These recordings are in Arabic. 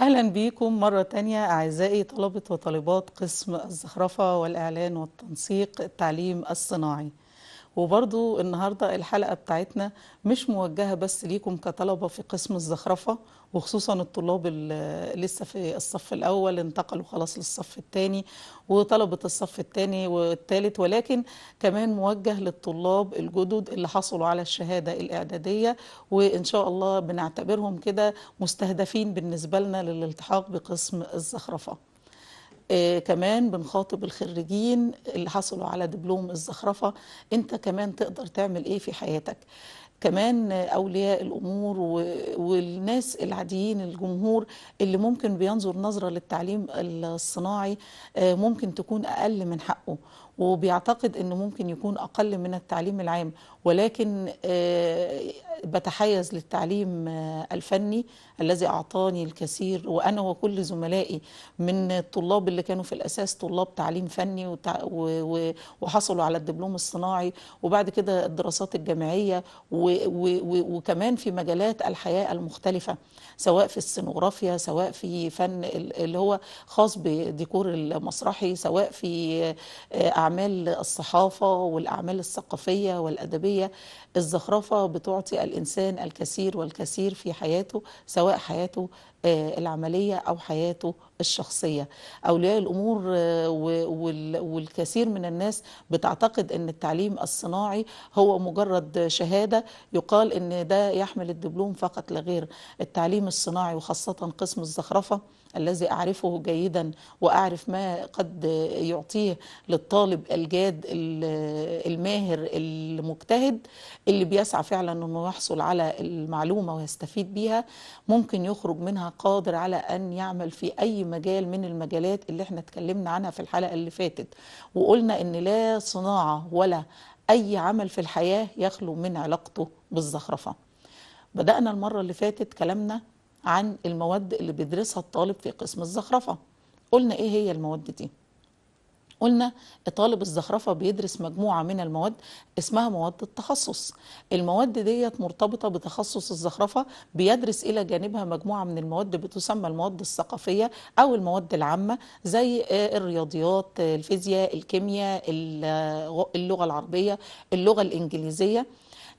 أهلا بيكم مرة تانية أعزائي طلبة وطالبات قسم الزخرفة والإعلان والتنسيق التعليم الصناعي وبرضو النهاردة الحلقة بتاعتنا مش موجهة بس ليكم كطلبة في قسم الزخرفة وخصوصا الطلاب اللي لسه في الصف الأول انتقلوا خلاص للصف الثاني وطلبة الصف الثاني والثالث ولكن كمان موجه للطلاب الجدد اللي حصلوا على الشهادة الإعدادية وإن شاء الله بنعتبرهم كده مستهدفين بالنسبة لنا للالتحاق بقسم الزخرفة إيه كمان بنخاطب الخريجين اللي حصلوا على دبلوم الزخرفة انت كمان تقدر تعمل ايه في حياتك كمان اولياء الامور والناس العاديين الجمهور اللي ممكن بينظر نظره للتعليم الصناعي آه، ممكن تكون اقل من حقه وبيعتقد أنه ممكن يكون أقل من التعليم العام ولكن آه، بتحيز للتعليم آه، الفني الذي أعطاني الكثير وأنا وكل زملائي من الطلاب اللي كانوا في الأساس طلاب تعليم فني وحصلوا على الدبلوم الصناعي وبعد كده الدراسات الجامعية وكمان في مجالات الحياة المختلفة سواء في السينوغرافيا سواء في فن اللي هو خاص بالديكور المسرحي سواء في آه، أعمال الصحافة والأعمال الثقافية والأدبية الزخرفة بتعطي الإنسان الكثير والكثير في حياته سواء حياته آه، العملية أو حياته الشخصية أولياء الأمور آه، والكثير من الناس بتعتقد أن التعليم الصناعي هو مجرد شهادة يقال أن ده يحمل الدبلوم فقط لغير التعليم الصناعي وخاصة قسم الزخرفة الذي أعرفه جيدا وأعرف ما قد يعطيه للطالب الجاد الماهر المجتهد اللي بيسعى فعلا أنه يحصل على المعلومة ويستفيد بيها ممكن يخرج منها قادر على أن يعمل في أي مجال من المجالات اللي احنا اتكلمنا عنها في الحلقة اللي فاتت وقلنا ان لا صناعة ولا اي عمل في الحياة يخلو من علاقته بالزخرفة بدأنا المرة اللي فاتت كلامنا عن المواد اللي بيدرسها الطالب في قسم الزخرفة قلنا ايه هي المواد دي قلنا طالب الزخرفة بيدرس مجموعة من المواد اسمها مواد التخصص المواد ديت مرتبطة بتخصص الزخرفة بيدرس إلى جانبها مجموعة من المواد بتسمى المواد الثقافية أو المواد العامة زي آه، الرياضيات آه، الفيزياء الكيمياء آه، اللغة العربية اللغة الإنجليزية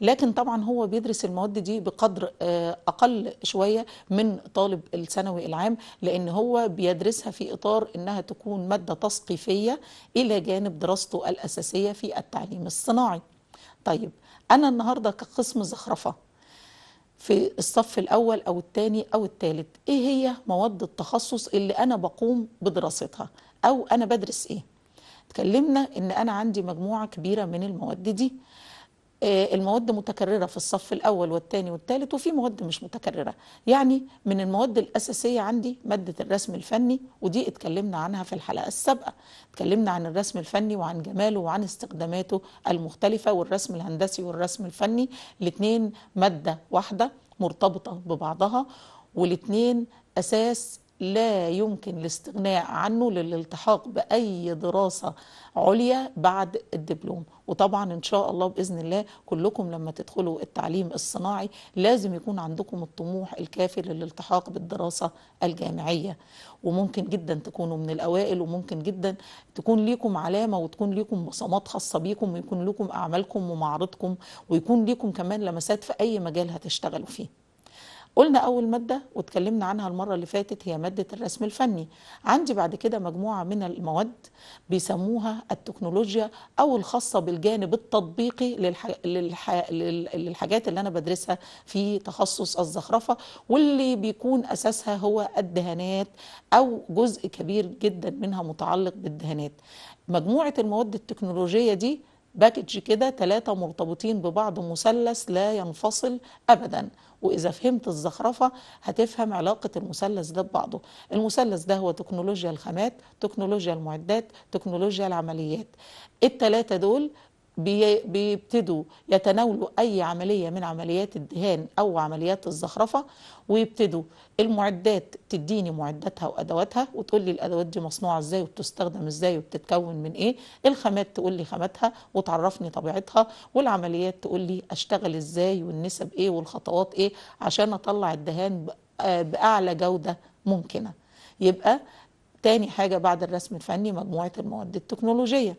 لكن طبعا هو بيدرس المواد دي بقدر آه، اقل شويه من طالب الثانوي العام لان هو بيدرسها في اطار انها تكون ماده تثقيفيه الى جانب دراسته الاساسيه في التعليم الصناعي طيب انا النهارده كقسم زخرفه في الصف الاول او الثاني او الثالث ايه هي مواد التخصص اللي انا بقوم بدراستها او انا بدرس ايه اتكلمنا ان انا عندي مجموعه كبيره من المواد دي آه، المواد متكررة في الصف الأول والثاني والثالث وفي مواد مش متكررة يعني من المواد الأساسية عندي مادة الرسم الفني ودي اتكلمنا عنها في الحلقة السابقة اتكلمنا عن الرسم الفني وعن جماله وعن استخداماته المختلفة والرسم الهندسي والرسم الفني الاثنين مادة واحدة مرتبطة ببعضها والاثنين أساس لا يمكن الاستغناء عنه للالتحاق بأي دراسة عليا بعد الدبلوم وطبعا إن شاء الله بإذن الله كلكم لما تدخلوا التعليم الصناعي لازم يكون عندكم الطموح الكافي للالتحاق بالدراسة الجامعية وممكن جدا تكونوا من الأوائل وممكن جدا تكون ليكم علامة وتكون ليكم بصمات خاصة بيكم ويكون لكم أعمالكم ومعارضكم ويكون ليكم كمان لمسات في أي مجال هتشتغلوا فيه قلنا أول مادة واتكلمنا عنها المرة اللي فاتت هي مادة الرسم الفني عندي بعد كده مجموعة من المواد بيسموها التكنولوجيا أو الخاصة بالجانب التطبيقي للح... للح... للحاجات اللي أنا بدرسها في تخصص الزخرفة واللي بيكون أساسها هو الدهانات أو جزء كبير جدا منها متعلق بالدهانات مجموعة المواد التكنولوجية دي باكج كده ثلاثة مرتبطين ببعض مثلث لا ينفصل أبداً واذا فهمت الزخرفه هتفهم علاقه المثلث ده ببعضه المثلث ده هو تكنولوجيا الخامات تكنولوجيا المعدات تكنولوجيا العمليات الثلاثه دول بيبتدوا يتناولوا أي عملية من عمليات الدهان أو عمليات الزخرفة ويبتدوا المعدات تديني معداتها وأدواتها وتقول لي الأدوات دي مصنوعة إزاي وبتستخدم إزاي وبتتكون من إيه الخامات تقول لي خاماتها وتعرفني طبيعتها والعمليات تقول لي أشتغل إزاي والنسب إيه والخطوات إيه عشان أطلع الدهان بأعلى جودة ممكنة يبقى تاني حاجة بعد الرسم الفني مجموعة المواد التكنولوجية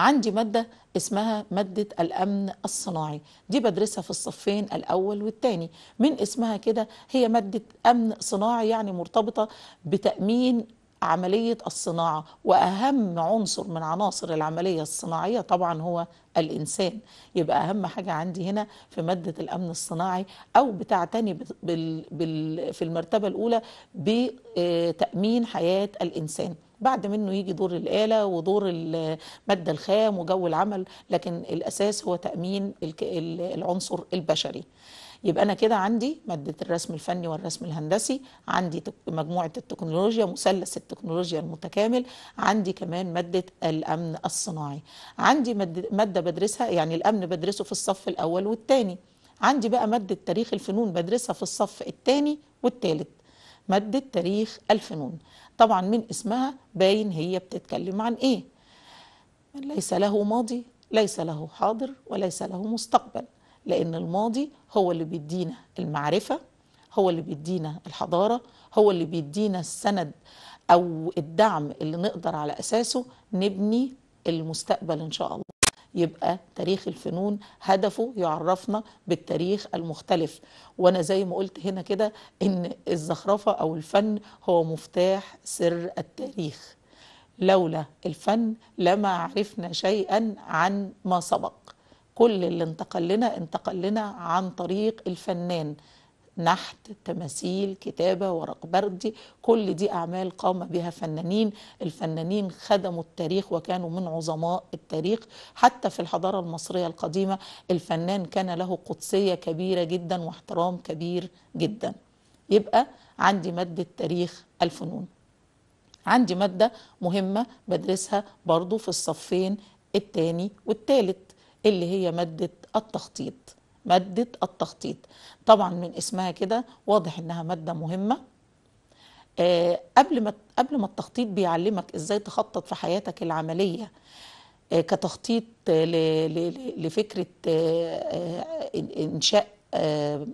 عندي مادة اسمها مادة الأمن الصناعي دي بدرسها في الصفين الأول والثاني من اسمها كده هي مادة أمن صناعي يعني مرتبطة بتأمين عملية الصناعة وأهم عنصر من عناصر العملية الصناعية طبعا هو الإنسان يبقى أهم حاجة عندي هنا في مادة الأمن الصناعي أو بتعتني بال بال في المرتبة الأولى بتأمين حياة الإنسان بعد منه يجي دور الآلة ودور المادة الخام وجو العمل لكن الأساس هو تأمين العنصر البشري يبقى أنا كده عندي مادة الرسم الفني والرسم الهندسي عندي مجموعة التكنولوجيا مثلث التكنولوجيا المتكامل عندي كمان مادة الأمن الصناعي عندي مادة بدرسها يعني الأمن بدرسه في الصف الأول والثاني عندي بقى مادة تاريخ الفنون بدرسها في الصف الثاني والثالث مادة تاريخ الفنون طبعا من اسمها باين هي بتتكلم عن ايه ليس له ماضي ليس له حاضر وليس له مستقبل لان الماضي هو اللي بيدينا المعرفه هو اللي بيدينا الحضاره هو اللي بيدينا السند او الدعم اللي نقدر على اساسه نبني المستقبل ان شاء الله يبقى تاريخ الفنون هدفه يعرفنا بالتاريخ المختلف وانا زي ما قلت هنا كده ان الزخرفه او الفن هو مفتاح سر التاريخ لولا الفن لما عرفنا شيئا عن ما سبق كل اللي انتقل لنا انتقل لنا عن طريق الفنان نحت تماثيل كتابة ورق بردي كل دي أعمال قام بها فنانين الفنانين خدموا التاريخ وكانوا من عظماء التاريخ حتى في الحضارة المصرية القديمة الفنان كان له قدسية كبيرة جدا واحترام كبير جدا يبقى عندي مادة تاريخ الفنون عندي مادة مهمة بدرسها برضو في الصفين التاني والتالت اللي هي مادة التخطيط مادة التخطيط طبعا من اسمها كده واضح انها مادة مهمة آه قبل ما قبل ما التخطيط بيعلمك ازاي تخطط في حياتك العملية آه كتخطيط آه لفكرة آه، انشاء آه،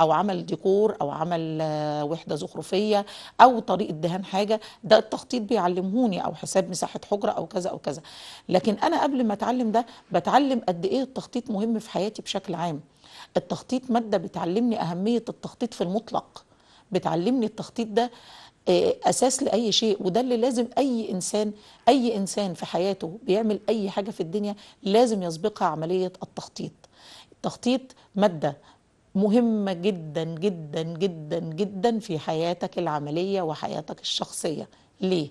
او عمل ديكور او عمل آه، وحده زخرفيه او طريقه دهان حاجه ده التخطيط بيعلمهوني او حساب مساحه حجره او كذا او كذا لكن انا قبل ما اتعلم ده بتعلم قد ايه التخطيط مهم في حياتي بشكل عام التخطيط ماده بتعلمني اهميه التخطيط في المطلق بتعلمني التخطيط ده آه، اساس لاي شيء وده اللي لازم اي انسان اي انسان في حياته بيعمل اي حاجه في الدنيا لازم يسبقها عمليه التخطيط التخطيط ماده مهمة جدا جدا جدا جدا في حياتك العملية وحياتك الشخصية ليه؟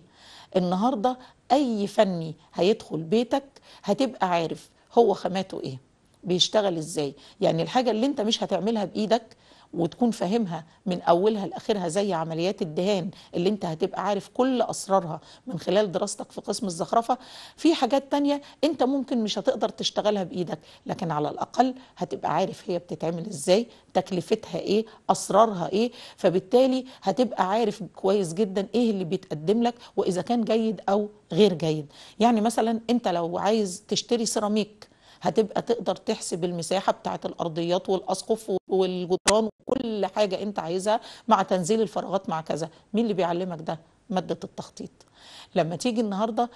النهاردة أي فني هيدخل بيتك هتبقى عارف هو خاماته إيه بيشتغل إزاي يعني الحاجة اللي أنت مش هتعملها بإيدك وتكون فاهمها من اولها لاخرها زي عمليات الدهان اللي انت هتبقى عارف كل اسرارها من خلال دراستك في قسم الزخرفه في حاجات تانية انت ممكن مش هتقدر تشتغلها بايدك لكن على الاقل هتبقى عارف هي بتتعمل ازاي تكلفتها ايه اسرارها ايه فبالتالي هتبقى عارف كويس جدا ايه اللي بيتقدم لك واذا كان جيد او غير جيد يعني مثلا انت لو عايز تشتري سيراميك هتبقى تقدر تحسب المساحه بتاعه الارضيات والاسقف والجدران وكل حاجه انت عايزها مع تنزيل الفراغات مع كذا مين اللي بيعلمك ده ماده التخطيط لما تيجي النهارده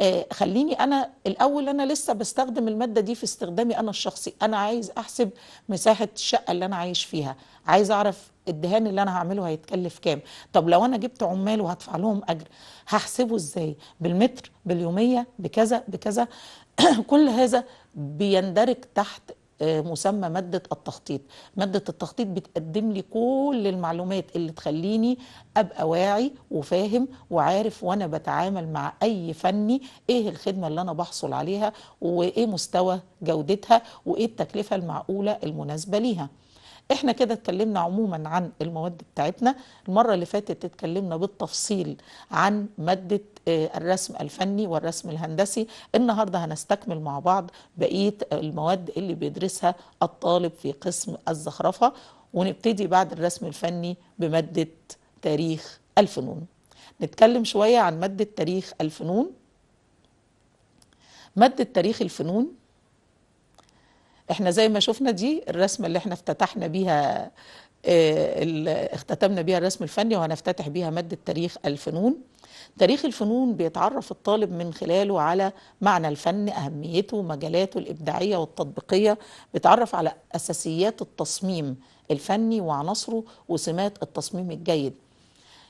آه، خليني انا الاول انا لسه بستخدم الماده دي في استخدامي انا الشخصي انا عايز احسب مساحه الشقه اللي انا عايش فيها عايز اعرف الدهان اللي انا هعمله هيتكلف كام طب لو انا جبت عمال وهدفع لهم اجر هحسبه ازاي بالمتر باليوميه بكذا بكذا كل هذا بيندرج تحت آه، مسمى مادة التخطيط مادة التخطيط بتقدم لي كل المعلومات اللي تخليني أبقى واعي وفاهم وعارف وأنا بتعامل مع أي فني إيه الخدمة اللي أنا بحصل عليها وإيه مستوى جودتها وإيه التكلفة المعقولة المناسبة ليها احنا كده اتكلمنا عموما عن المواد بتاعتنا المرة اللي فاتت اتكلمنا بالتفصيل عن مادة آه، الرسم الفني والرسم الهندسي النهارده هنستكمل مع بعض بقيه المواد اللي بيدرسها الطالب في قسم الزخرفه ونبتدي بعد الرسم الفني بماده تاريخ الفنون نتكلم شويه عن ماده تاريخ الفنون ماده تاريخ الفنون احنا زي ما شفنا دي الرسمه اللي احنا افتتحنا بيها اه اختتمنا بيها الرسم الفني وهنفتتح بيها ماده تاريخ الفنون تاريخ الفنون بيتعرف الطالب من خلاله على معنى الفن أهميته مجالاته الإبداعية والتطبيقية بيتعرف على أساسيات التصميم الفني وعناصره وسمات التصميم الجيد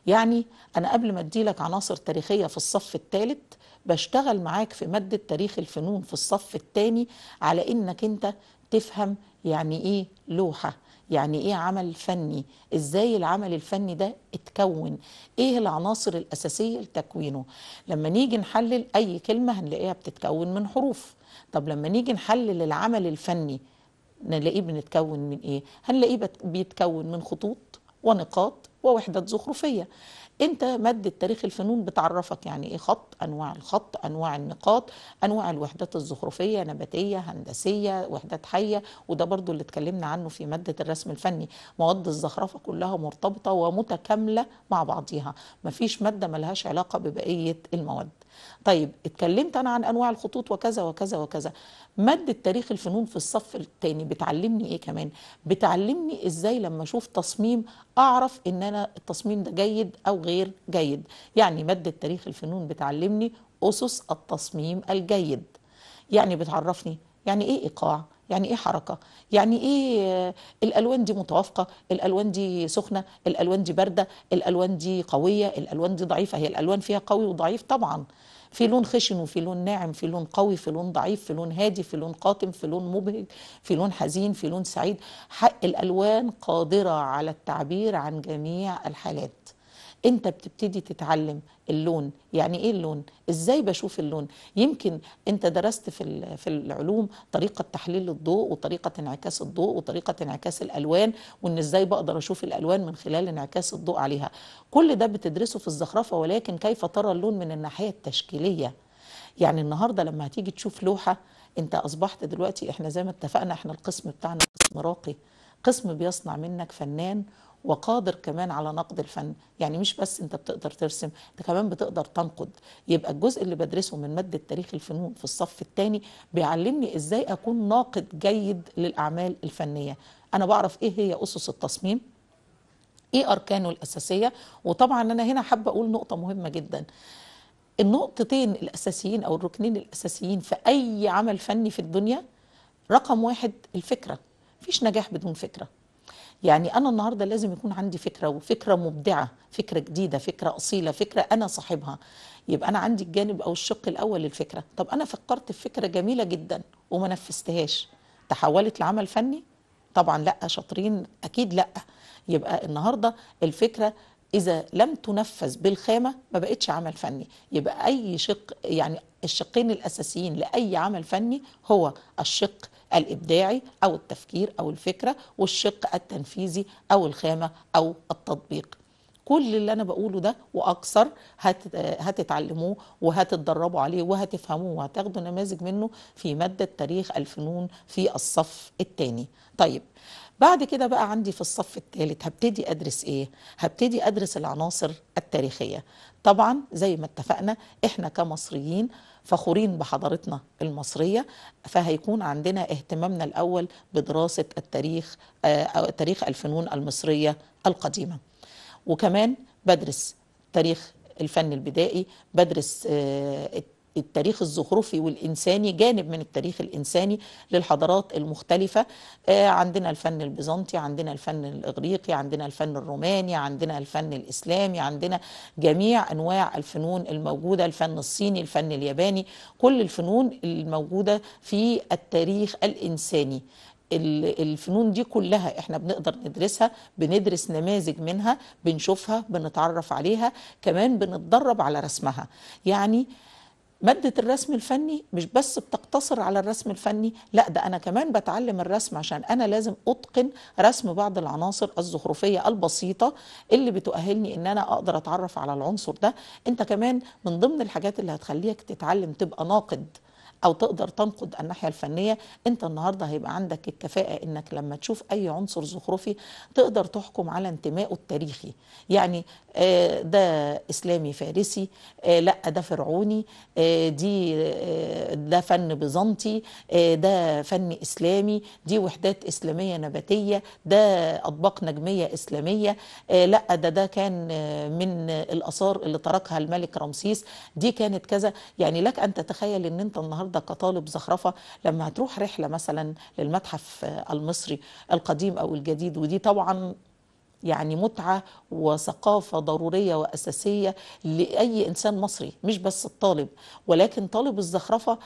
يعني أنا قبل ما أديلك عناصر تاريخية في الصف الثالث بشتغل معاك في مادة تاريخ الفنون في الصف الثاني على إنك أنت تفهم يعني إيه لوحة يعني ايه عمل فني ازاي العمل الفني ده اتكون ايه العناصر الاساسيه لتكوينه لما نيجي نحلل اي كلمه هنلاقيها بتتكون من حروف طب لما نيجي نحلل العمل الفني نلاقيه بنتكون من ايه هنلاقيه بيتكون من خطوط ونقاط ووحدات زخرفيه انت مادة تاريخ الفنون بتعرفك يعني ايه خط انواع الخط انواع النقاط انواع الوحدات الزخرفية نباتية هندسية وحدات حية وده برضو اللي اتكلمنا عنه في مادة الرسم الفني مواد الزخرفة كلها مرتبطة ومتكاملة مع بعضها مفيش مادة ملهاش علاقة ببقية المواد طيب اتكلمت انا عن انواع الخطوط وكذا وكذا وكذا مادة تاريخ الفنون في الصف الثاني بتعلمني ايه كمان بتعلمني ازاي لما اشوف تصميم اعرف ان انا التصميم ده جيد او غير جيد يعني مادة تاريخ الفنون بتعلمني اسس التصميم الجيد يعني بتعرفني يعني ايه ايقاع يعني ايه حركه يعني ايه الالوان دي متوافقه الالوان دي سخنه الالوان دي بارده الالوان دي قويه الالوان دي ضعيفه هي الالوان فيها قوي وضعيف طبعا في لون خشن وفي لون ناعم في لون قوي في لون ضعيف في لون هادي في لون قاتم في لون مبهج في لون حزين في لون سعيد حق الألوان قادرة على التعبير عن جميع الحالات انت بتبتدي تتعلم اللون يعني ايه اللون ازاي بشوف اللون يمكن انت درست في في العلوم طريقه تحليل الضوء وطريقه انعكاس الضوء وطريقه انعكاس الالوان وان ازاي بقدر اشوف الالوان من خلال انعكاس الضوء عليها كل ده بتدرسه في الزخرفه ولكن كيف ترى اللون من الناحيه التشكيليه يعني النهارده لما هتيجي تشوف لوحه انت اصبحت دلوقتي احنا زي ما اتفقنا احنا القسم بتاعنا قسم راقي قسم بيصنع منك فنان وقادر كمان على نقد الفن يعني مش بس انت بتقدر ترسم انت كمان بتقدر تنقد يبقى الجزء اللي بدرسه من ماده تاريخ الفنون في الصف الثاني بيعلمني ازاي اكون ناقد جيد للاعمال الفنيه انا بعرف ايه هي اسس التصميم ايه اركانه الاساسيه وطبعا انا هنا حابه اقول نقطه مهمه جدا النقطتين الاساسيين او الركنين الاساسيين في اي عمل فني في الدنيا رقم واحد الفكره مفيش نجاح بدون فكره يعني أنا النهاردة لازم يكون عندي فكرة وفكرة مبدعة فكرة جديدة فكرة أصيلة فكرة أنا صاحبها يبقى أنا عندي الجانب أو الشق الأول للفكرة طب أنا فكرت في فكرة جميلة جدا وما نفذتهاش تحولت لعمل فني طبعا لا شاطرين أكيد لا يبقى النهاردة الفكرة إذا لم تنفذ بالخامة ما بقتش عمل فني يبقى أي شق يعني الشقين الأساسيين لأي عمل فني هو الشق الابداعي او التفكير او الفكره والشق التنفيذي او الخامه او التطبيق كل اللي انا بقوله ده واكثر هتتعلموه وهتتدربوا عليه وهتفهموه وهتاخدوا نماذج منه في ماده تاريخ الفنون في الصف الثاني طيب بعد كده بقى عندي في الصف الثالث هبتدي ادرس ايه هبتدي ادرس العناصر التاريخيه طبعا زي ما اتفقنا احنا كمصريين فخورين بحضارتنا المصريه فهيكون عندنا اهتمامنا الاول بدراسه التاريخ آه، أو تاريخ الفنون المصريه القديمه وكمان بدرس تاريخ الفن البدائي بدرس آه، التاريخ الزخرفي والإنساني جانب من التاريخ الإنساني للحضارات المختلفة آه، عندنا الفن البيزنطي عندنا الفن الإغريقي عندنا الفن الروماني عندنا الفن الإسلامي عندنا جميع أنواع الفنون الموجودة الفن الصيني الفن الياباني كل الفنون الموجودة في التاريخ الإنساني الفنون دي كلها احنا بنقدر ندرسها بندرس نماذج منها بنشوفها بنتعرف عليها كمان بنتدرب على رسمها يعني مادة الرسم الفني مش بس بتقتصر على الرسم الفني لا ده أنا كمان بتعلم الرسم عشان أنا لازم أتقن رسم بعض العناصر الزخرفية البسيطة اللي بتؤهلني إن أنا أقدر أتعرف على العنصر ده أنت كمان من ضمن الحاجات اللي هتخليك تتعلم تبقى ناقد او تقدر تنقد الناحيه الفنيه انت النهارده هيبقى عندك الكفاءه انك لما تشوف اي عنصر زخرفي تقدر تحكم على انتمائه التاريخي يعني آه، ده اسلامي فارسي آه، لا ده فرعوني آه، دي ده فن بيزنطي ده فن اسلامي دي وحدات اسلاميه نباتيه ده اطباق نجميه اسلاميه لا ده ده كان من الاثار اللي تركها الملك رمسيس دي كانت كذا يعني لك ان تتخيل ان انت النهارده النهارده كطالب زخرفه لما هتروح رحله مثلا للمتحف المصري القديم او الجديد ودي طبعا يعني متعة وثقافة ضرورية وأساسية لأي إنسان مصري مش بس الطالب ولكن طالب الزخرفة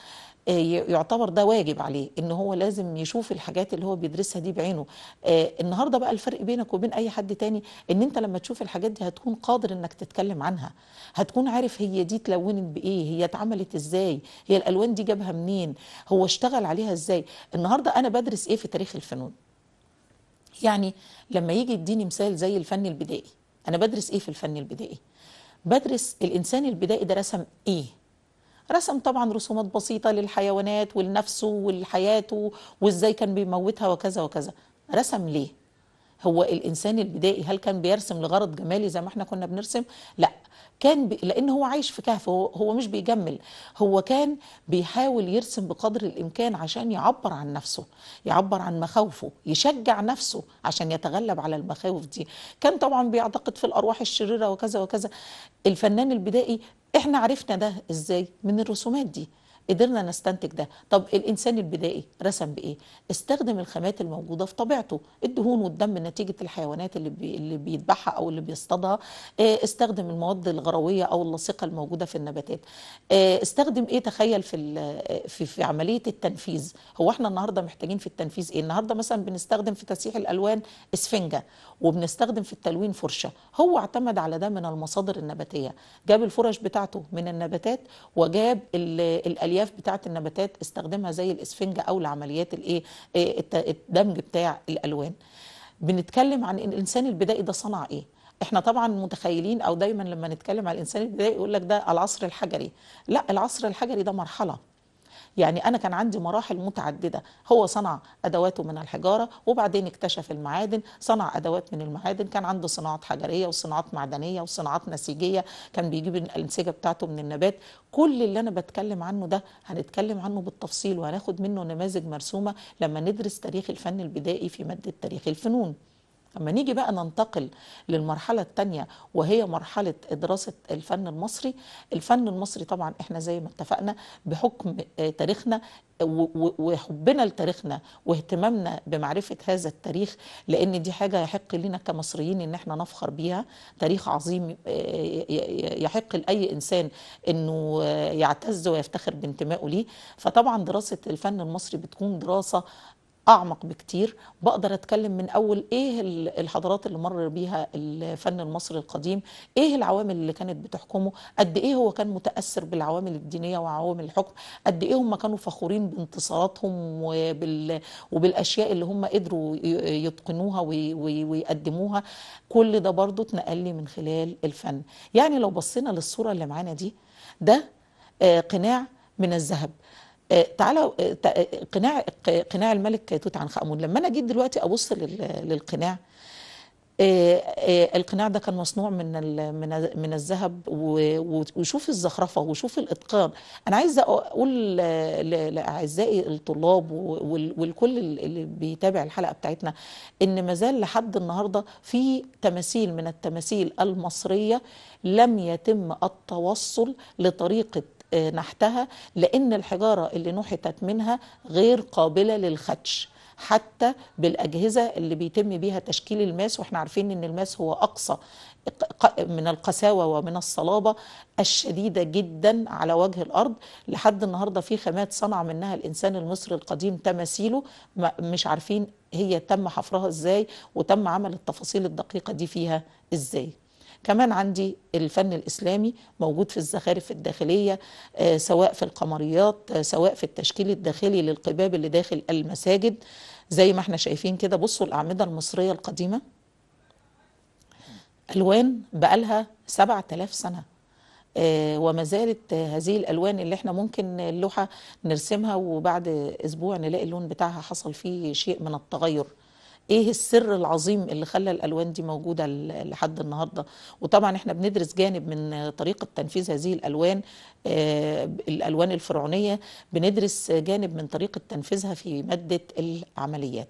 آه، يعتبر ده واجب عليه ان هو لازم يشوف الحاجات اللي هو بيدرسها دي بعينه آه، النهارده بقى الفرق بينك وبين اي حد تاني ان انت لما تشوف الحاجات دي هتكون قادر انك تتكلم عنها هتكون عارف هي دي اتلونت بايه هي اتعملت ازاي هي الالوان دي جابها منين هو اشتغل عليها ازاي النهارده انا بدرس ايه في تاريخ الفنون يعني لما يجي يديني مثال زي الفن البدائي انا بدرس ايه في الفن البدائي بدرس الانسان البدائي ده رسم ايه رسم طبعا رسومات بسيطة للحيوانات ولنفسه ولحياته وازاي كان بيموتها وكذا وكذا رسم ليه هو الانسان البدائي هل كان بيرسم لغرض جمالي زي ما احنا كنا بنرسم لا كان ب... لان هو عايش في كهف هو, هو مش بيجمل هو كان بيحاول يرسم بقدر الامكان عشان يعبر عن نفسه يعبر عن مخاوفه يشجع نفسه عشان يتغلب على المخاوف دي كان طبعا بيعتقد في الارواح الشريره وكذا وكذا الفنان البدائي احنا عرفنا ده ازاي من الرسومات دي قدرنا نستنتج ده طب الانسان البدائي رسم بايه استخدم الخامات الموجوده في طبيعته الدهون والدم نتيجه الحيوانات اللي بي اللي بيذبحها او اللي بيصطادها آه، استخدم المواد الغرويه او اللاصقه الموجوده في النباتات آه، استخدم ايه تخيل في في, في عمليه التنفيذ هو احنا النهارده محتاجين في التنفيذ ايه النهارده مثلا بنستخدم في تسييح الالوان اسفنجه وبنستخدم في التلوين فرشه هو اعتمد على ده من المصادر النباتيه جاب الفرش بتاعته من النباتات وجاب الالياف الالياف بتاعه النباتات استخدمها زي الاسفنجه او لعمليات الايه إيه، الدمج بتاع الالوان بنتكلم عن الانسان البدائي ده صنع ايه احنا طبعا متخيلين او دايما لما نتكلم على الانسان البدائي يقول لك ده العصر الحجري لا العصر الحجري ده مرحله يعني أنا كان عندي مراحل متعددة هو صنع أدواته من الحجارة وبعدين اكتشف المعادن صنع أدوات من المعادن كان عنده صناعات حجرية وصناعات معدنية وصناعات نسيجية كان بيجيب الأنسجة بتاعته من النبات كل اللي أنا بتكلم عنه ده هنتكلم عنه بالتفصيل وهناخد منه نماذج مرسومة لما ندرس تاريخ الفن البدائي في مادة تاريخ الفنون اما نيجي بقى ننتقل للمرحله الثانيه وهي مرحله دراسه الفن المصري الفن المصري طبعا احنا زي ما اتفقنا بحكم آه، تاريخنا وحبنا لتاريخنا واهتمامنا بمعرفة هذا التاريخ لأن دي حاجة يحق لنا كمصريين إن احنا نفخر بيها تاريخ عظيم آه، يحق لأي إنسان إنه آه، يعتز ويفتخر بانتمائه ليه فطبعا دراسة الفن المصري بتكون دراسة اعمق بكتير بقدر اتكلم من اول ايه الحضارات اللي مر بيها الفن المصري القديم ايه العوامل اللي كانت بتحكمه قد ايه هو كان متاثر بالعوامل الدينيه وعوامل الحكم قد ايه هم كانوا فخورين بانتصاراتهم وبال وبالاشياء اللي هم قدروا يتقنوها ويقدموها كل ده برضه اتنقل لي من خلال الفن يعني لو بصينا للصوره اللي معانا دي ده آه، قناع من الذهب آه، تعالوا آه، آه، قناع قناع الملك توت عنخ امون لما انا جيت دلوقتي ابص للقناع القناع ده كان مصنوع من من من الذهب وشوف الزخرفه وشوف الاتقان انا عايزه اقول لاعزائي الطلاب والكل اللي بيتابع الحلقه بتاعتنا ان ما زال لحد النهارده في تماثيل من التماثيل المصريه لم يتم التوصل لطريقه نحتها لأن الحجارة اللي نحتت منها غير قابلة للخدش حتى بالأجهزة اللي بيتم بيها تشكيل الماس وإحنا عارفين أن الماس هو أقصى من القساوة ومن الصلابة الشديدة جدا على وجه الأرض لحد النهاردة في خامات صنع منها الإنسان المصري القديم تماثيله مش عارفين هي تم حفرها إزاي وتم عمل التفاصيل الدقيقة دي فيها إزاي كمان عندي الفن الإسلامي موجود في الزخارف الداخلية آه، سواء في القمريات آه، سواء في التشكيل الداخلي للقباب اللي داخل المساجد زي ما احنا شايفين كده بصوا الأعمدة المصرية القديمة ألوان بقالها 7000 سنة آه، وما زالت هذه الالوان اللي احنا ممكن اللوحه نرسمها وبعد اسبوع نلاقي اللون بتاعها حصل فيه شيء من التغير ايه السر العظيم اللي خلى الالوان دي موجوده لحد النهارده وطبعا احنا بندرس جانب من طريقه تنفيذ هذه الالوان آه، الالوان الفرعونيه بندرس جانب من طريقه تنفيذها في ماده العمليات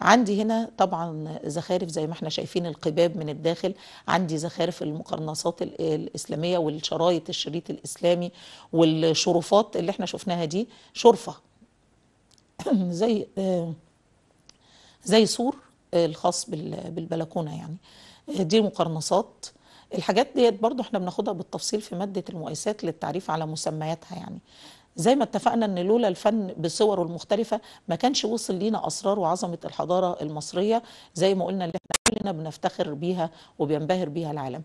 عندي هنا طبعا زخارف زي ما احنا شايفين القباب من الداخل عندي زخارف المقرنصات الإسلامية والشرايط الشريط الإسلامي والشرفات اللي احنا شفناها دي شرفة زي آه، زي سور آه، الخاص بالبلكونه يعني آه، دي مقرنصات الحاجات ديت برضو احنا بناخدها بالتفصيل في ماده المؤسسات للتعريف على مسمياتها يعني زي ما اتفقنا ان لولا الفن بصوره المختلفه ما كانش وصل لينا اسرار وعظمه الحضاره المصريه زي ما قلنا اللي احنا كلنا بنفتخر بيها وبينبهر بيها العالم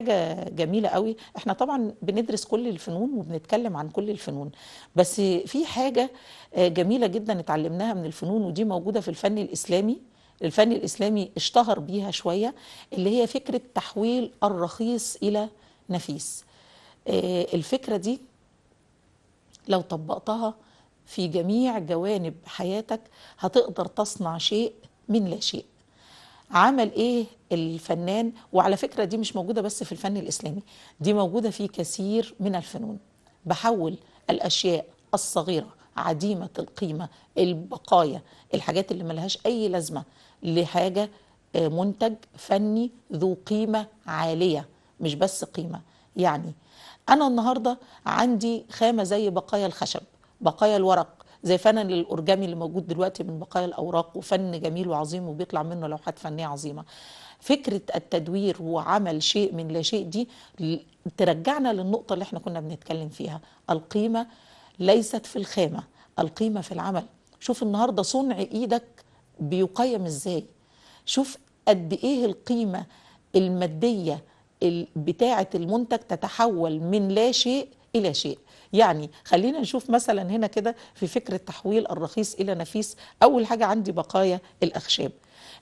حاجة جميلة قوي احنا طبعا بندرس كل الفنون وبنتكلم عن كل الفنون بس في حاجة آه، جميلة جدا اتعلمناها من الفنون ودي موجودة في الفن الإسلامي الفن الإسلامي اشتهر بيها شوية اللي هي فكرة تحويل الرخيص إلى نفيس آه، الفكرة دي لو طبقتها في جميع جوانب حياتك هتقدر تصنع شيء من لا شيء عمل ايه الفنان وعلى فكره دي مش موجوده بس في الفن الاسلامي دي موجوده في كثير من الفنون بحول الاشياء الصغيره عديمه القيمه البقايا الحاجات اللي ملهاش اي لازمه لحاجه آه، منتج فني ذو قيمه عاليه مش بس قيمه يعني انا النهارده عندي خامه زي بقايا الخشب بقايا الورق زي فن الأورجامي اللي موجود دلوقتي من بقايا الأوراق وفن جميل وعظيم وبيطلع منه لوحات فنية عظيمة فكرة التدوير وعمل شيء من لا شيء دي ترجعنا للنقطة اللي احنا كنا بنتكلم فيها القيمة ليست في الخامة القيمة في العمل شوف النهاردة صنع إيدك بيقيم إزاي شوف قد إيه القيمة المادية بتاعة المنتج تتحول من لا شيء إلى شيء يعني خلينا نشوف مثلا هنا كده في فكرة تحويل الرخيص إلى نفيس أول حاجة عندي بقايا الأخشاب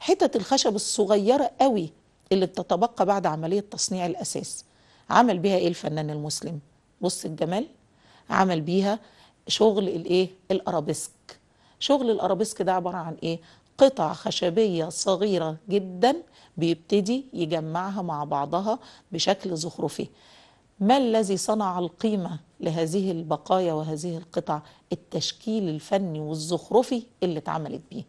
حتت الخشب الصغيرة قوي اللي بتتبقى بعد عملية تصنيع الأساس عمل بيها إيه الفنان المسلم بص الجمال عمل بيها شغل الإيه الأرابيسك شغل الأرابيسك ده عبارة عن إيه قطع خشبية صغيرة جدا بيبتدي يجمعها مع بعضها بشكل زخرفي ما الذي صنع القيمة لهذه البقايا وهذه القطع التشكيل الفني والزخرفي اللي اتعملت بيه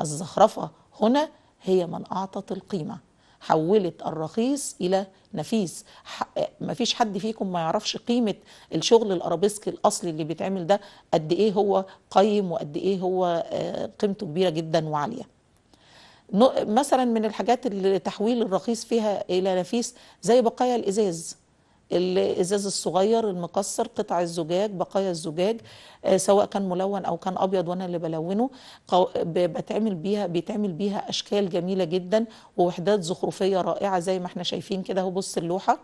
الزخرفة هنا هي من أعطت القيمة حولت الرخيص إلى نفيس مفيش حد فيكم ما يعرفش قيمة الشغل الأرابيسك الأصلي اللي بيتعمل ده قد إيه هو قيم وقد إيه هو آه، قيمته كبيرة جدا وعالية مثلا من الحاجات اللي تحويل الرخيص فيها إلى نفيس زي بقايا الإزاز الازاز الصغير المكسر قطع الزجاج بقايا الزجاج آه، سواء كان ملون او كان ابيض وانا اللي بلونه بتعمل بيها بيتعمل بيها اشكال جميله جدا ووحدات زخرفيه رائعه زي ما احنا شايفين كده اهو بص اللوحه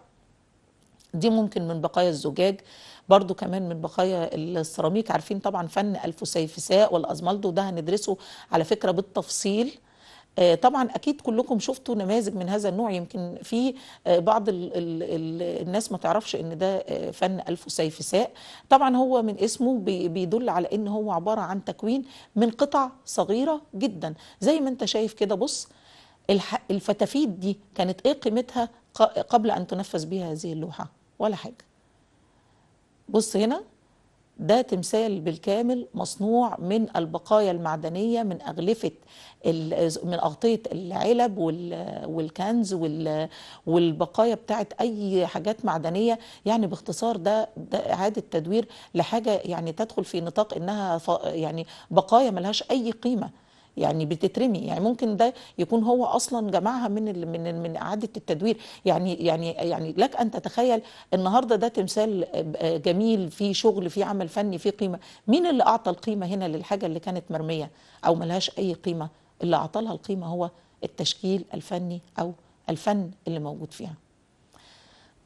دي ممكن من بقايا الزجاج برضو كمان من بقايا السيراميك عارفين طبعا فن الفسيفساء والازمالدو ده هندرسه على فكره بالتفصيل آه، طبعا اكيد كلكم شفتوا نماذج من هذا النوع يمكن في آه، بعض الـ الـ الـ الناس ما تعرفش ان ده آه، فن الفسيفساء طبعا هو من اسمه بيدل على ان هو عباره عن تكوين من قطع صغيره جدا زي ما انت شايف كده بص الفتافيت دي كانت ايه قيمتها قبل ان تنفذ بها هذه اللوحه ولا حاجه بص هنا ده تمثال بالكامل مصنوع من البقايا المعدنيه من اغلفه من اغطيه العلب والكنز والبقايا بتاعه اي حاجات معدنيه يعني باختصار ده, ده اعاده تدوير لحاجه يعني تدخل في نطاق انها يعني بقايا ملهاش اي قيمه يعني بتترمي يعني ممكن ده يكون هو اصلا جمعها من من من اعاده التدوير يعني يعني يعني لك ان تتخيل النهارده ده تمثال جميل فيه شغل فيه عمل فني فيه قيمه مين اللي اعطى القيمه هنا للحاجه اللي كانت مرميه او ملهاش اي قيمه اللي اعطى لها القيمه هو التشكيل الفني او الفن اللي موجود فيها